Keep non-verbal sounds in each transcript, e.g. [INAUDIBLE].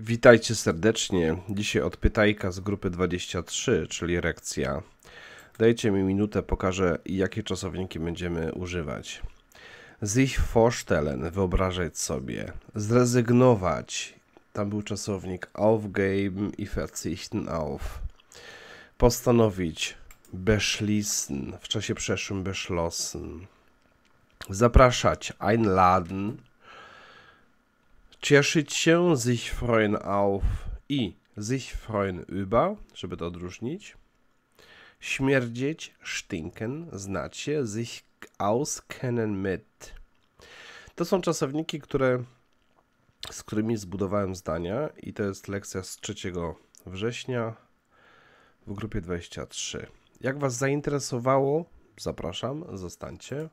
Witajcie serdecznie. Dzisiaj od Pytajka z grupy 23, czyli Rekcja. Dajcie mi minutę, pokażę jakie czasowniki będziemy używać. Sich vorstellen, wyobrażać sobie. Zrezygnować. Tam był czasownik aufgeben i verzichten auf. Postanowić. Beschließen. W czasie przeszłym beschlossen. Zapraszać. Einladen. Cieszyć się, sich freuen auf i sich freuen über, żeby to odróżnić. Śmierdzieć, stinken, znacie, sich auskennen mit. To są czasowniki, które, z którymi zbudowałem zdania i to jest lekcja z 3 września w grupie 23. Jak Was zainteresowało, zapraszam, zostańcie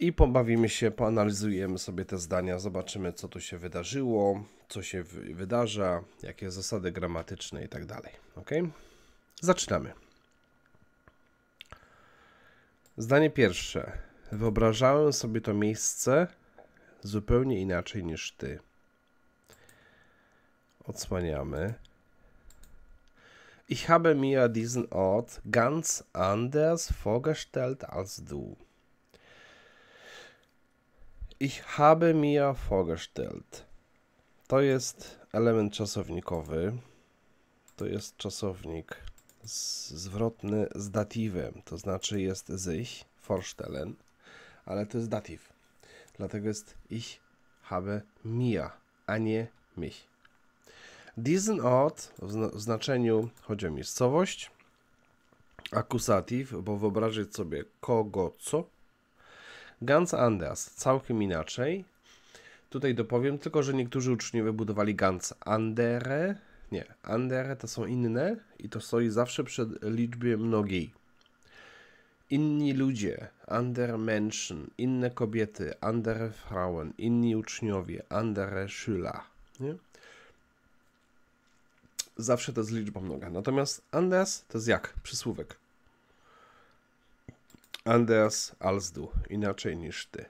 i pobawimy się, poanalizujemy sobie te zdania, zobaczymy co tu się wydarzyło, co się wydarza, jakie zasady gramatyczne i tak dalej. Ok? Zaczynamy. Zdanie pierwsze. Wyobrażałem sobie to miejsce zupełnie inaczej niż ty. Odsłaniamy. Ich habe mir diesen Ort ganz anders vorgestellt als du. Ich habe mir vorgestellt. To jest element czasownikowy. To jest czasownik zwrotny z datywem, to znaczy jest sich, vorstellen, ale to jest datyw. Dlatego jest ich habe mir, a nie mich. Diesen Ort w znaczeniu chodzi o miejscowość. Akusativ, bo wyobrazić sobie kogo co Guns Andes całkiem inaczej. Tutaj dopowiem tylko, że niektórzy uczniowie budowali Guns Andere. Nie, Andere to są inne i to stoi zawsze przed liczbie mnogiej. Inni ludzie, Menschen, inne kobiety, andere Frauen, inni uczniowie, andere Schüler. Nie? Zawsze to jest liczba mnoga. Natomiast Anders to jest jak? Przysłówek. Anders Alsdu, inaczej niż ty.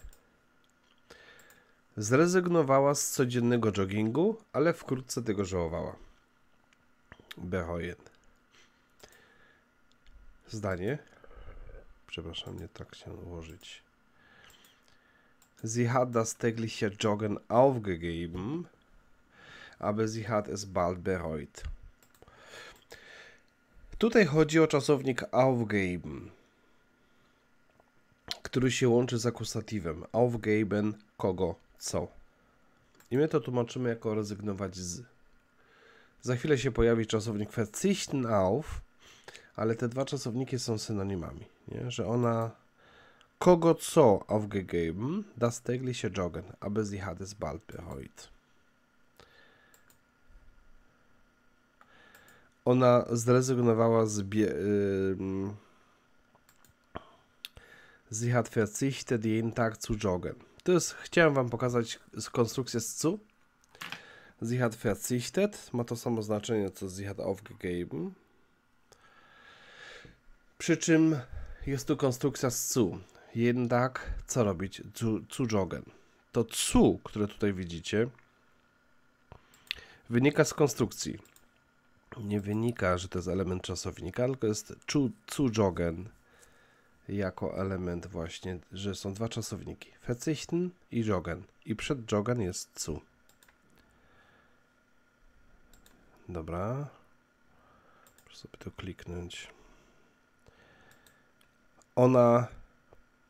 Zrezygnowała z codziennego joggingu, ale wkrótce tego żałowała. Behoyen. Zdanie. Przepraszam, nie tak się ułożyć. Sie hat das tägliche Joggen aufgegeben, aber sie hat es bald bereut. Tutaj chodzi o czasownik aufgeben, który się łączy z akustatywem. Aufgeben, kogo, co. I my to tłumaczymy jako rezygnować z. Za chwilę się pojawi czasownik verzichten auf, ale te dwa czasowniki są synonimami. Nie? Że ona kogo co aufgegeben, das tägliche Joggen, aber sie hat es bald bereut. Ona zrezygnowała z, bie, Sie hat verzichtet jeden Tag zu joggen. To jest, chciałem wam pokazać konstrukcję z zu. Sie hat verzichtet, ma to samo znaczenie co sie hat aufgegeben. Przy czym jest tu konstrukcja z zu. Jeden tak, co robić? Zu, zu joggen. To cu, które tutaj widzicie, wynika z konstrukcji. Nie wynika, że to jest element czasownika, tylko jest cu, cu joggen jako element właśnie, że są dwa czasowniki. Verzichten i Jogen. I przed Jogen jest zu. Dobra. Proszę sobie to kliknąć. Ona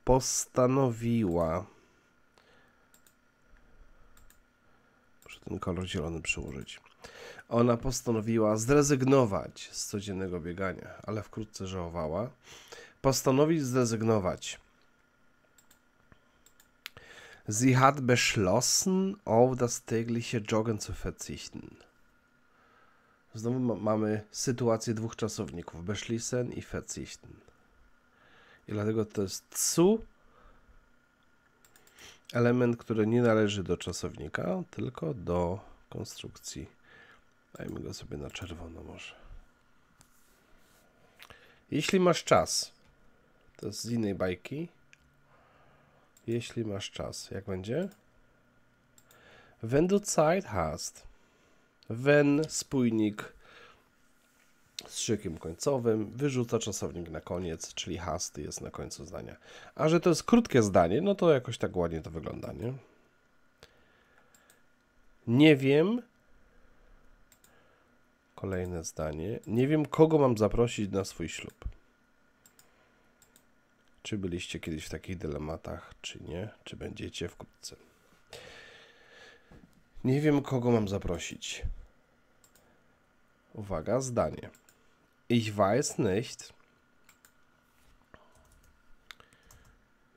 postanowiła. Muszę ten kolor zielony przyłożyć. Ona postanowiła zrezygnować z codziennego biegania, ale wkrótce żałowała, Postanowi zrezygnować. Sie hat beschlossen, auf das tägliche Joggen zu verzichten. Znowu ma mamy sytuację dwóch czasowników, beschließen i verzichten. I dlatego to jest zu, element, który nie należy do czasownika, tylko do konstrukcji. Dajmy go sobie na czerwono może. Jeśli masz czas, to jest z innej bajki. Jeśli masz czas. Jak będzie? When du Zeit hast. when spójnik z szykiem końcowym wyrzuca czasownik na koniec, czyli hast jest na końcu zdania. A że to jest krótkie zdanie, no to jakoś tak ładnie to wygląda, nie? Nie wiem. Kolejne zdanie. Nie wiem, kogo mam zaprosić na swój ślub. Czy byliście kiedyś w takich dylematach, czy nie? Czy będziecie wkrótce? Nie wiem, kogo mam zaprosić. Uwaga, zdanie. Ich weiß nicht.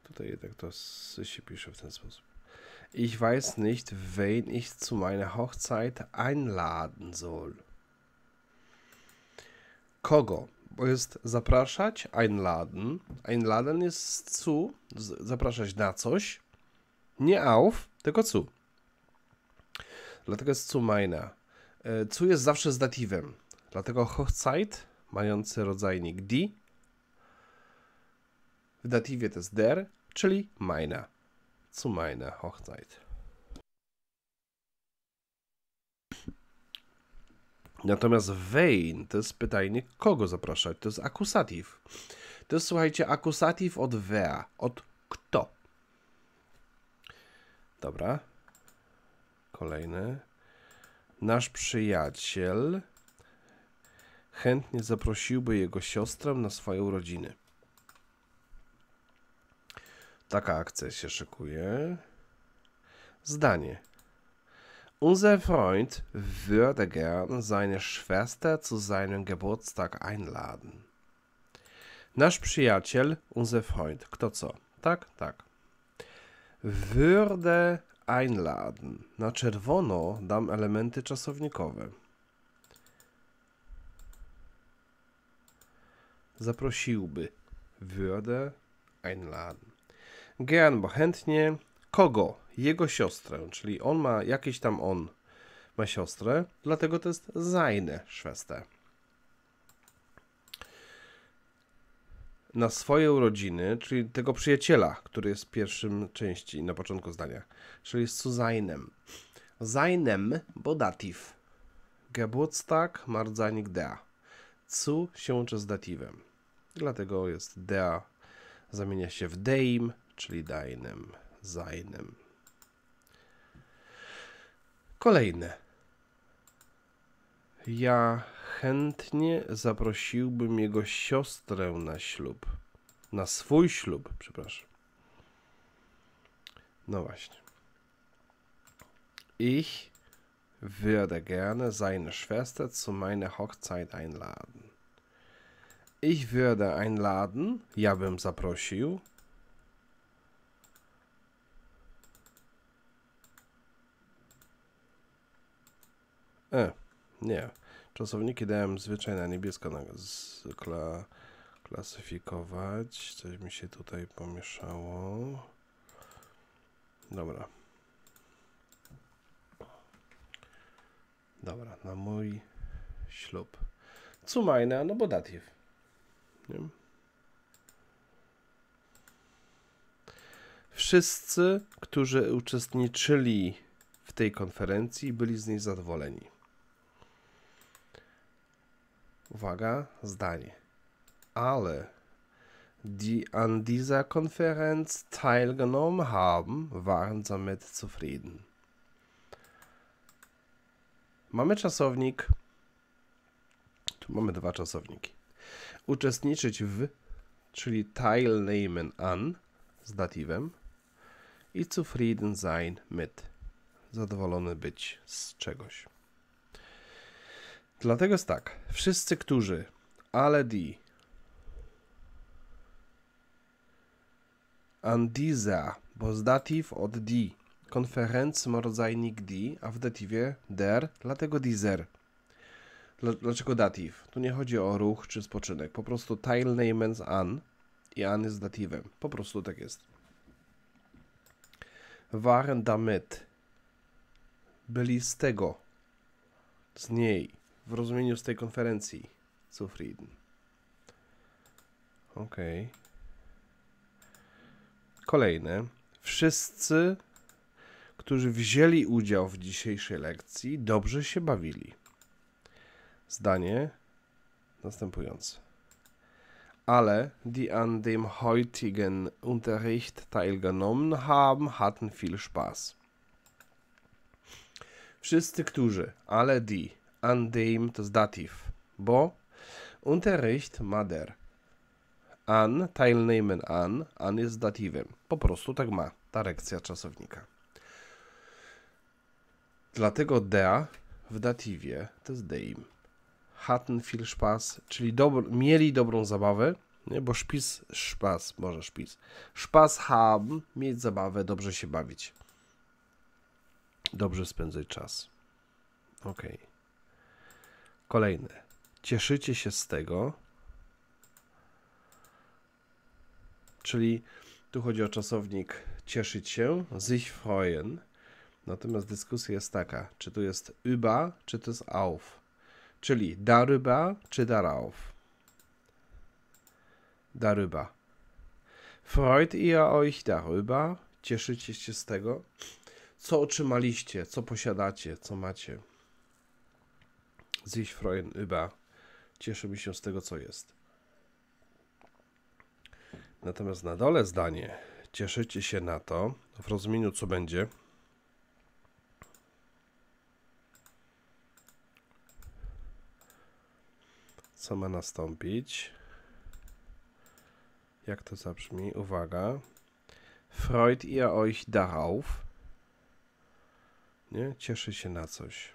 Tutaj jednak to się pisze w ten sposób. Ich weiß nicht, wen ich zu meiner Hochzeit einladen soll. Kogo bo jest zapraszać einladen. Einladen jest zu, zapraszać na coś. Nie auf, tylko zu. Dlatego jest zu meine. Zu e, jest zawsze z datywem. Dlatego Hochzeit, mający rodzajnik di, w datywie to jest der, czyli meine. Zu meine Hochzeit. Natomiast vein to jest pytanie, kogo zapraszać? To jest akusatyw. To jest, słuchajcie, akusatyw od wea, od kto. Dobra. Kolejny. Nasz przyjaciel chętnie zaprosiłby jego siostrę na swoją rodzinę. Taka akcja się szykuje. Zdanie. Unser Freund würde gern seine Schwester zu seinem Geburtstag einladen. Nasz przyjaciel, unser Freund, kto co? Tak, tak. Würde einladen. Na czerwono dam elementy czasownikowe. Zaprosiłby. Würde einladen. Gern, bo chętnie kogo? Jego siostrę, czyli on ma jakieś tam on ma siostrę, dlatego to jest seine Schwester. Na swoje urodziny, czyli tego przyjaciela, który jest w pierwszym części na początku zdania, czyli z Suzainem. Seinem bo dativ. Geburtstag mar dea, der. się łączy z datywem. Dlatego jest der zamienia się w deim, czyli deinem seinem. Kolejne. Ja chętnie zaprosiłbym jego siostrę na ślub. Na swój ślub, przepraszam. No właśnie. Ich würde gerne seine Schwester zu meiner Hochzeit einladen. Ich würde einladen, ja bym zaprosił, E, nie. Czasowniki dałem zwyczaj na niebiesko na, z, kla, klasyfikować. Coś mi się tutaj pomieszało. Dobra. Dobra, na mój ślub. Zu meine, no bo datyw. Nie? Wszyscy, którzy uczestniczyli w tej konferencji, byli z niej zadowoleni uwaga, zdanie. Ale die an dieser Konferenz teilgenommen haben, waren damit zufrieden. Mamy czasownik. Tu mamy dwa czasowniki. Uczestniczyć w, czyli teilnehmen an z datywem i zufrieden sein mit, zadowolony być z czegoś. Dlatego jest tak. Wszyscy, którzy, ale di, Andiza, bo z dativ od di. konferenc rodzajnik di, a w datywie der, dlatego dizer. Dlaczego datyw? Tu nie chodzi o ruch czy spoczynek. Po prostu tile namens an i an jest datywem. Po prostu tak jest. Waren damit. Byli z tego. Z niej w rozumieniu z tej konferencji. Zufrieden. Okej. Okay. Kolejne. Wszyscy, którzy wzięli udział w dzisiejszej lekcji, dobrze się bawili. Zdanie następujące. Alle, die an dem heutigen Unterricht teilgenommen haben, hatten viel Spaß. Wszyscy, którzy, ale die, an dem to jest dativ, bo Unterricht Mader. An, teilnehmen an, an jest dativem, Po prostu tak ma ta rekcja czasownika. Dlatego der w datywie to jest deim. Hatten viel Spaß, czyli dobro, mieli dobrą zabawę, nie? bo szpis, szpas, może szpis. Szpas haben, mieć zabawę, dobrze się bawić. Dobrze spędzać czas. Okej. Okay. Kolejny. Cieszycie się z tego. Czyli tu chodzi o czasownik cieszyć się, sich freuen. Natomiast dyskusja jest taka, czy tu jest über, czy to jest auf. Czyli darüber, czy darauf. Darüber. Freut ihr euch darüber? Cieszycie się z tego? Co otrzymaliście, co posiadacie, co macie? sich freuen über. Cieszymy się z tego, co jest. Natomiast na dole zdanie cieszycie się na to, w rozumieniu co będzie. Co ma nastąpić? Jak to zabrzmi? Uwaga. Freut ihr euch darauf? Nie? Cieszy się na coś.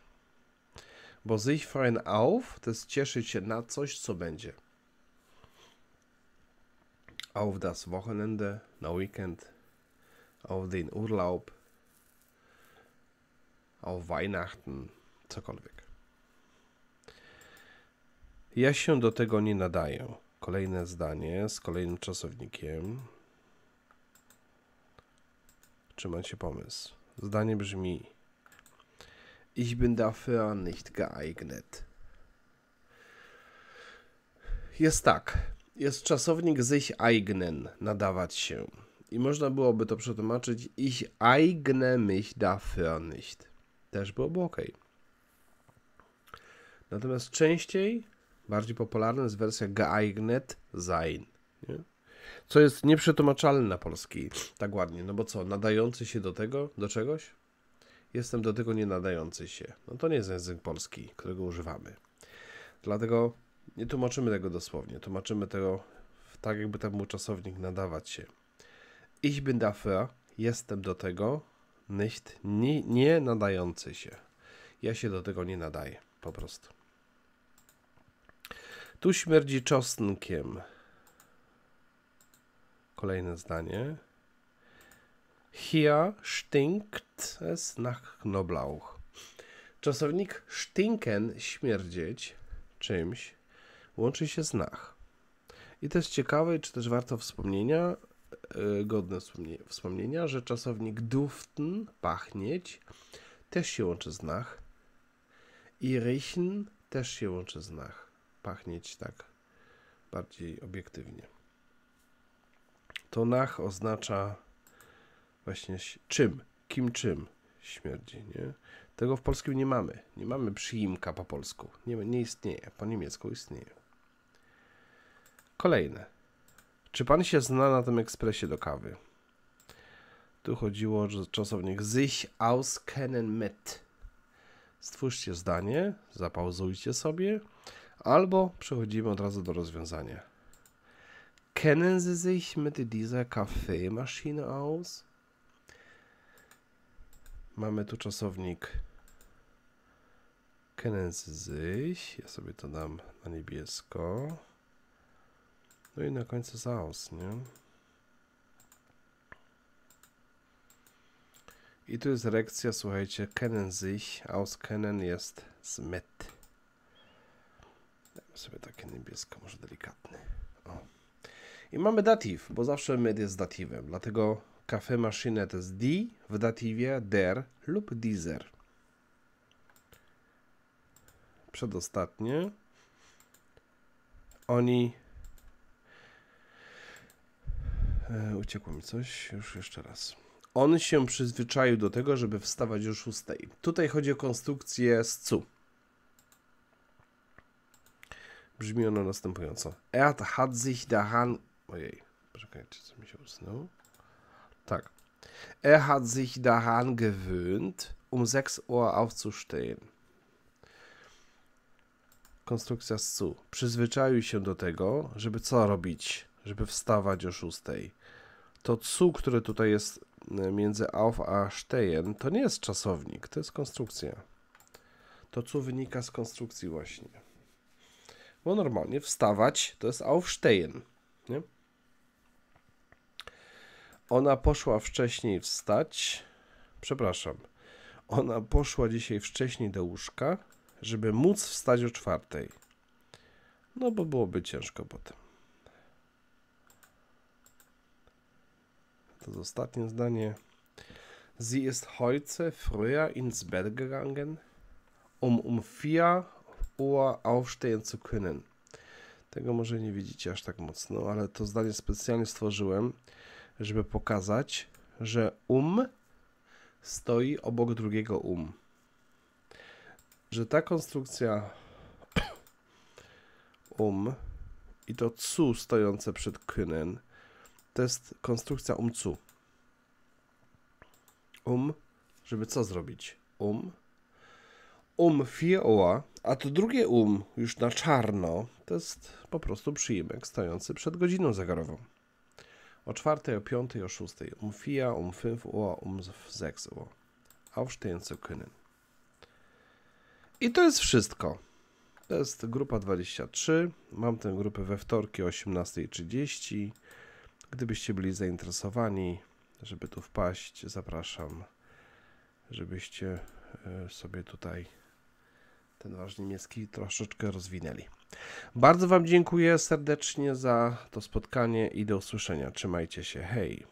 Bo sich freuen auf to jest cieszyć się na coś, co będzie. Auf das Wochenende, na weekend, auf den Urlaub, auf Weihnachten, cokolwiek. Ja się do tego nie nadaję. Kolejne zdanie z kolejnym czasownikiem. Czy macie pomysł? Zdanie brzmi: ich bin dafür nicht geeignet. Jest tak. Jest czasownik sich eignen, nadawać się. I można byłoby to przetłumaczyć ich eigne mich dafür nicht. Też byłoby ok. Natomiast częściej, bardziej popularna jest wersja geeignet sein. Nie? Co jest nieprzetłumaczalne na polski tak ładnie, no bo co, nadający się do tego, do czegoś? jestem do tego nie nadający się. No to nie jest język polski, którego używamy. Dlatego nie tłumaczymy tego dosłownie, tłumaczymy tego tak, jakby tam był czasownik nadawać się. Ich bin dafür, jestem do tego nicht, nie, nie nadający się. Ja się do tego nie nadaję, po prostu. Tu śmierdzi czosnkiem. Kolejne zdanie. Hier stinkt es nach Knoblauch. Czasownik stinken, śmierdzieć czymś, łączy się z nach. I też ciekawe, czy też warto wspomnienia, e, godne wspomnienia, że czasownik duften, pachnieć, też się łączy z nach. I riechen też się łączy z nach. Pachnieć tak bardziej obiektywnie. To nach oznacza właśnie czym, kim czym śmierdzi, nie? Tego w polskim nie mamy. Nie mamy przyimka po polsku. Nie, nie istnieje. Po niemiecku istnieje. Kolejne. Czy pan się zna na tym ekspresie do kawy? Tu chodziło, o czasownik sich auskennen mit. Stwórzcie zdanie, zapauzujcie sobie, albo przechodzimy od razu do rozwiązania. Kennen Sie sich mit dieser Kaffeemaschine aus? Mamy tu czasownik sich Ja sobie to dam na niebiesko. No i na końcu Zaos, nie? I tu jest reakcja, słuchajcie, kennen sich, aus kennen jest z met. Dajmy sobie takie niebiesko, może delikatne O. I mamy datyw, bo zawsze med jest datywem, dlatego kafemaszynę Maschine to jest di, w datywie der lub dieser. Przedostatnie. Oni... E, uciekło mi coś, już jeszcze raz. On się przyzwyczaił do tego, żeby wstawać o szóstej. Tutaj chodzi o konstrukcję z cu. Brzmi ono następująco. Er hat sich daran... Ojej, poczekajcie, co mi się usunęło. Tag. Er hat sich daran gewöhnt, um 6 Uhr aufzustehen. Konstrukcja z cu. Przyzwyczaił się do tego, żeby co robić? Żeby wstawać o 6. To cu, które tutaj jest e, między auf a stehen, to nie jest czasownik, to jest konstrukcja. To cu wynika z konstrukcji właśnie. Bo normalnie wstawać to jest aufstehen, nie? Ona poszła wcześniej wstać. Przepraszam. Ona poszła dzisiaj wcześniej do łóżka, żeby móc wstać o czwartej. No bo byłoby ciężko potem. To jest ostatnie zdanie. Sie ist heute früher ins Bett gegangen, um um 4 Uhr aufstehen zu können. Tego może nie widzicie aż tak mocno, ale to zdanie specjalnie stworzyłem, żeby pokazać, że um stoi obok drugiego um. Że ta konstrukcja [COUGHS] um i to cu stojące przed kynen to jest konstrukcja um cu. Um, żeby co zrobić? Um. Um fioła, a to drugie um już na czarno to jest po prostu przyjmek stojący przed godziną zegarową. O czwartej, o piątej, o szóstej. Um vier, um fünf Uhr, um sechs Uhr. Aufstehen zu können. I to jest wszystko. To jest grupa 23. Mam tę grupę we wtorki o 18.30. Gdybyście byli zainteresowani, żeby tu wpaść, zapraszam, żebyście e, sobie tutaj ten wasz niemiecki troszeczkę rozwinęli. Bardzo Wam dziękuję serdecznie za to spotkanie i do usłyszenia. Trzymajcie się. Hej!